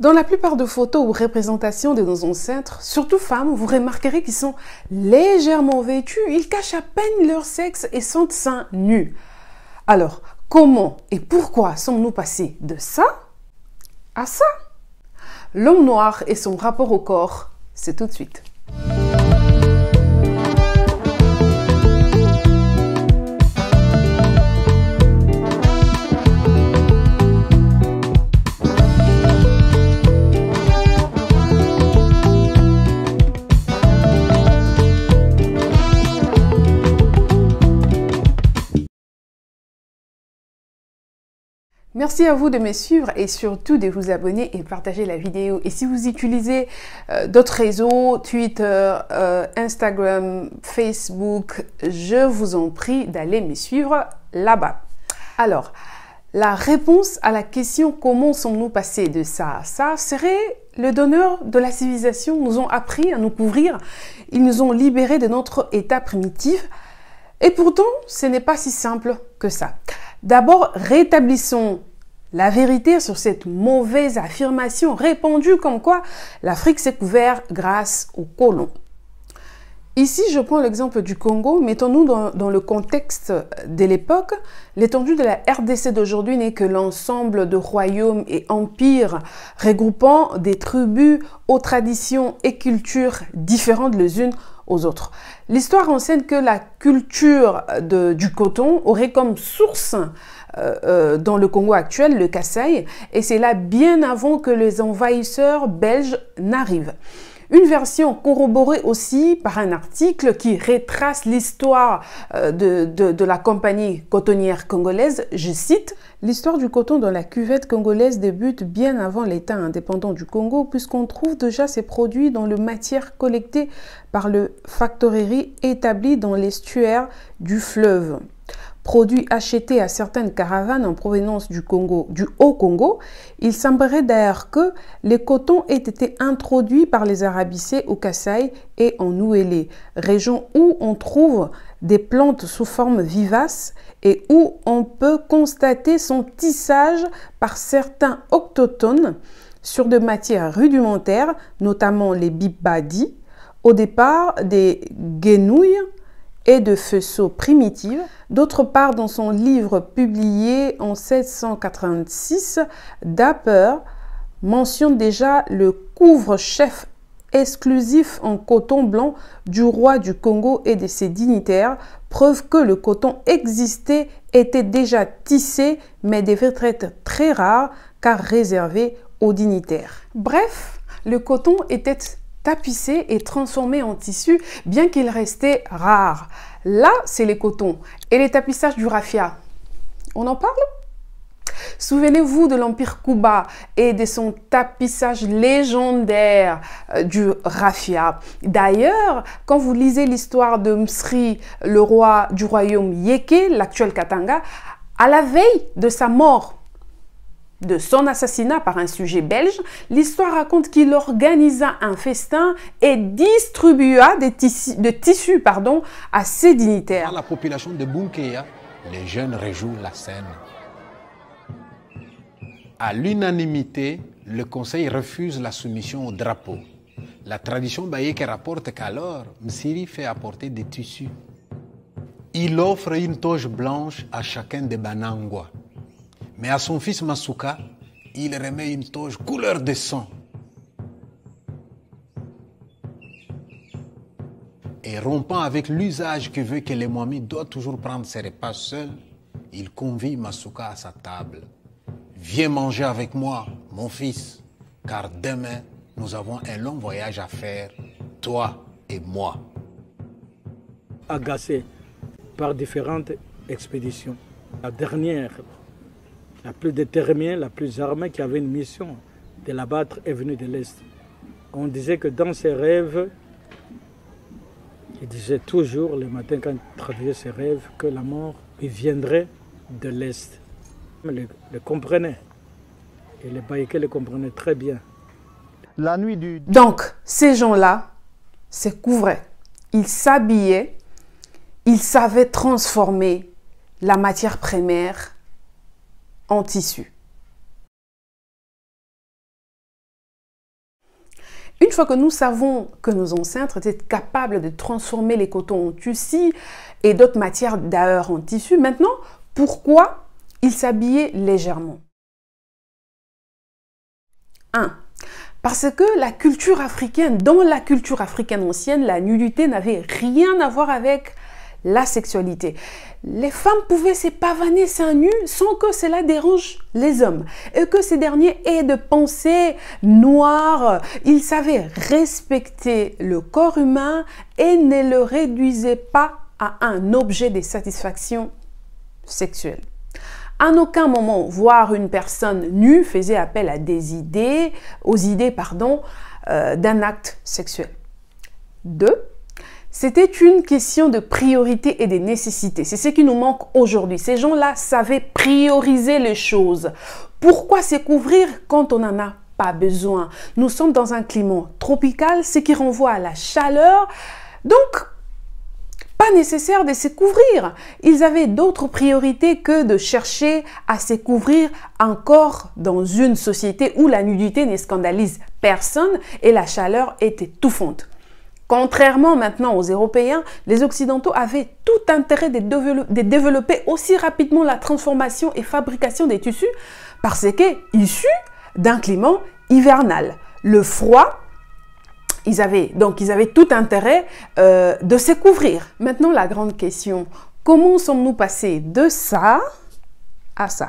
Dans la plupart de photos ou représentations de nos ancêtres, surtout femmes, vous remarquerez qu'ils sont légèrement vêtus, ils cachent à peine leur sexe et sont seins nus. Alors, comment et pourquoi sommes-nous passés de ça à ça L'homme noir et son rapport au corps, c'est tout de suite. Merci à vous de me suivre et surtout de vous abonner et partager la vidéo. Et si vous utilisez euh, d'autres réseaux, Twitter, euh, Instagram, Facebook, je vous en prie d'aller me suivre là-bas. Alors, la réponse à la question comment sommes-nous passés de ça à ça serait le donneur de la civilisation nous ont appris à nous couvrir, ils nous ont libérés de notre état primitif. Et pourtant, ce n'est pas si simple que ça. D'abord, rétablissons la vérité sur cette mauvaise affirmation répandue comme quoi l'Afrique s'est couverte grâce aux colons. Ici, je prends l'exemple du Congo. Mettons-nous dans, le contexte de l'époque. L'étendue de la RDC d'aujourd'hui n'est que l'ensemble de royaumes et empires regroupant des tribus aux traditions et cultures différentes les unes aux autres. L'histoire enseigne que la culture euh, du coton aurait comme source euh, euh, dans le Congo actuel, le Kassai, et c'est là bien avant que les envahisseurs belges n'arrivent. Une version corroborée aussi par un article qui retrace l'histoire euh, de, la compagnie cotonnière congolaise. Je cite, L'histoire du coton dans la cuvette congolaise débute bien avant l'État indépendant du Congo, puisqu'on trouve déjà ces produits dans le matière collectée par le factorerie établie dans l'estuaire du fleuve produits achetés à certaines caravanes en provenance du Congo, du Haut-Congo, il semblerait d'ailleurs que les cotons aient été introduits par les Arabicés au Kassai et en Ouélé, région où on trouve des plantes sous forme vivace et où on peut constater son tissage par certains octotones sur de matières rudimentaires, notamment les bibadis, au départ des guenouilles, et de faisceaux primitives. D'autre part, dans son livre publié en 1786, Dapper mentionne déjà le couvre-chef exclusif en coton blanc du roi du Congo et de ses dignitaires, preuve que le coton existait, était déjà tissé, mais devait être très rare car réservé aux dignitaires. Bref, le coton était tapissé et transformé en tissu, bien qu'il restait rare. Là, c'est les cotons et les tapissages du raffia. On en parle Souvenez-vous de l'Empire Kuba et de son tapissage légendaire euh, du raffia. D'ailleurs, quand vous lisez l'histoire de Msri, le roi du royaume Yeke, l'actuel Katanga, à la veille de sa mort, de son assassinat par un sujet belge, l'histoire raconte qu'il organisa un festin et distribua des tissus, de tissus pardon, à ses dignitaires. Dans la population de Bunkeya, les jeunes rejouent la scène. À l'unanimité, le conseil refuse la soumission au drapeau. La tradition baïque rapporte qu'alors, Msiri fait apporter des tissus. Il offre une toge blanche à chacun des Banangwa. Mais à son fils Masuka, il remet une toge couleur de sang. Et rompant avec l'usage que veut que les momies doivent toujours prendre ses repas seul. il convie Masuka à sa table. Viens manger avec moi, mon fils, car demain, nous avons un long voyage à faire, toi et moi. Agacé par différentes expéditions, la dernière la plus déterminée, la plus armée, qui avait une mission de l'abattre, est venue de l'Est. On disait que dans ses rêves, il disait toujours le matin quand il travaillait ses rêves que la mort viendrait de l'Est. Mais le comprenait. Et les Baïkés le comprenaient très bien. La nuit du... Donc, ces gens-là se couvraient. Ils s'habillaient. Ils savaient transformer la matière première en tissu. Une fois que nous savons que nos ancêtres étaient capables de transformer les cotons en tissu et d'autres matières d'ailleurs en tissu, maintenant, pourquoi ils s'habillaient légèrement 1. Parce que la culture africaine, dans la culture africaine ancienne, la nudité n'avait rien à voir avec la sexualité. Les femmes pouvaient s'épavaner seins nus sans que cela dérange les hommes et que ces derniers aient de pensées noires. Ils savaient respecter le corps humain et ne le réduisaient pas à un objet de satisfaction sexuelle. En aucun moment, voir une personne nue faisait appel à des idées, aux idées, pardon, euh, d'un acte sexuel. 2. C'était une question de priorité et des nécessités. C'est ce qui nous manque aujourd'hui. Ces gens-là savaient prioriser les choses. Pourquoi s'écouvrir quand on n'en a pas besoin. Nous sommes dans un climat tropical, ce qui renvoie à la chaleur. Donc, pas nécessaire de s'écouvrir. Ils avaient d'autres priorités que de chercher à s'écouvrir encore dans une société où la nudité ne scandalise personne et la chaleur est étouffante. Contrairement maintenant aux Européens, les Occidentaux avaient tout intérêt de, développer aussi rapidement la transformation et fabrication des tissus parce que, issus d'un climat hivernal, le froid, ils avaient, donc ils avaient tout intérêt euh, de se couvrir. Maintenant, la grande question, comment sommes-nous passés de ça à ça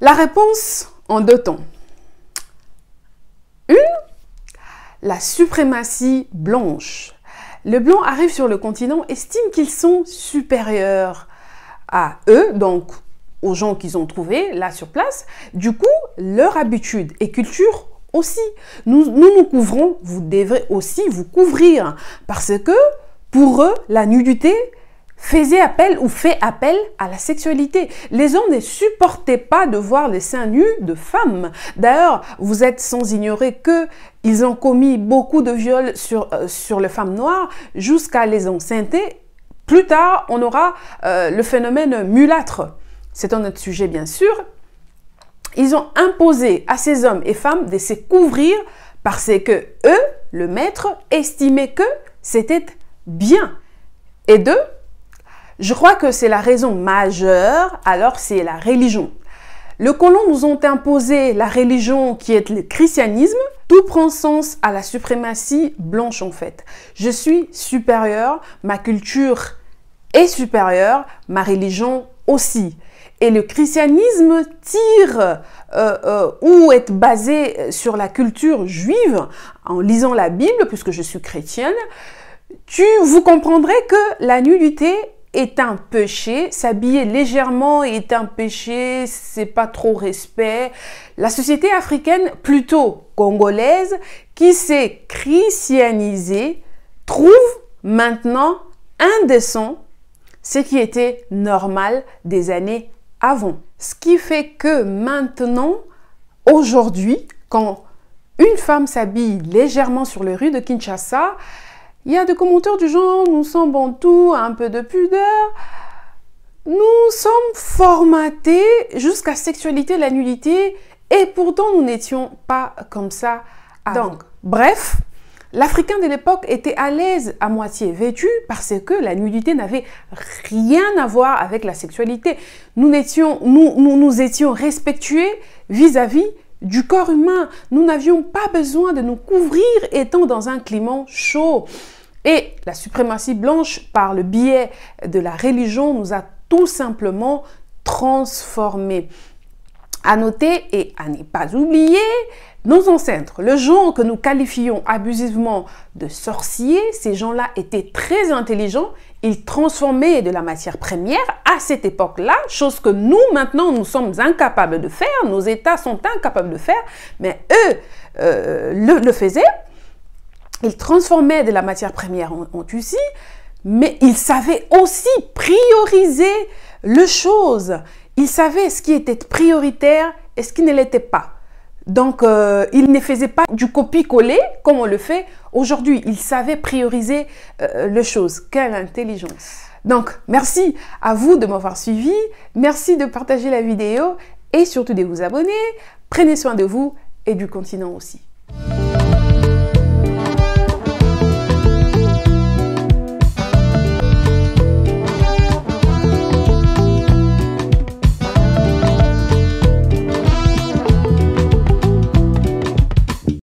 La réponse en deux temps. la suprématie blanche. le blanc arrive sur le continent, estime qu'ils sont supérieurs à eux, donc aux gens qu'ils ont trouvés là sur place. Du coup, leur habitude et culture aussi. Nous nous, nous couvrons, vous devrez aussi vous couvrir parce que pour eux, la nudité, faisait appel ou fait appel à la sexualité. Les hommes ne supportaient pas de voir les seins nus de femmes. D'ailleurs, vous êtes sans ignorer que ont commis beaucoup de viols sur, euh, sur les femmes noires jusqu'à les enceintes. Plus tard, on aura euh, le phénomène mulâtre. C'est un autre sujet, bien sûr. Ils ont imposé à ces hommes et femmes de se couvrir parce que eux, le maître, estimait que c'était bien. Et deux, je crois que c'est la raison majeure, alors c'est la religion. Le colon nous ont imposé la religion qui est le christianisme. Tout prend sens à la suprématie blanche en fait. Je suis supérieure, ma culture est supérieure, ma religion aussi. Et le christianisme tire euh, euh, ou est basé sur la culture juive en lisant la Bible, puisque je suis chrétienne. Tu, vous comprendrez que la nullité est un péché, s'habiller légèrement est un péché, c'est pas trop respect. La société africaine, plutôt congolaise, qui s'est christianisée, trouve maintenant indécent ce qui était normal des années avant. Ce qui fait que maintenant, aujourd'hui, quand une femme s'habille légèrement sur les rues de Kinshasa, il y a des commentaires du genre nous sommes en tout un peu de pudeur. Nous sommes formatés jusqu'à sexualité, la nudité, et pourtant nous n'étions pas comme ça Donc, bref, l'Africain de l'époque était à l'aise à moitié vêtu parce que la nudité n'avait rien à voir avec la sexualité. Nous étions, nous, étions respectués vis-à-vis vis à vis du corps humain. Nous n'avions pas besoin de nous couvrir étant dans un climat chaud. Et la suprématie blanche, par le biais de la religion, nous a tout simplement transformés. À noter et à ne pas oublier, nos ancêtres, le genre que nous qualifions abusivement de sorciers, ces gens-là étaient très intelligents, ils transformaient de la matière première à cette époque-là, chose que nous maintenant nous sommes incapables de faire, nos États sont incapables de faire, mais eux euh, le, faisaient. Ils transformaient de la matière première en, en mais ils savaient aussi prioriser les choses. Ils savaient ce qui était prioritaire et ce qui ne l'était pas. Donc, euh, il ne faisait pas du copie-coller comme on le fait aujourd'hui. Il savait prioriser euh, les choses. Quelle intelligence. Donc, merci à vous de m'avoir suivi. Merci de partager la vidéo et surtout de vous abonner. Prenez soin de vous et du continent aussi.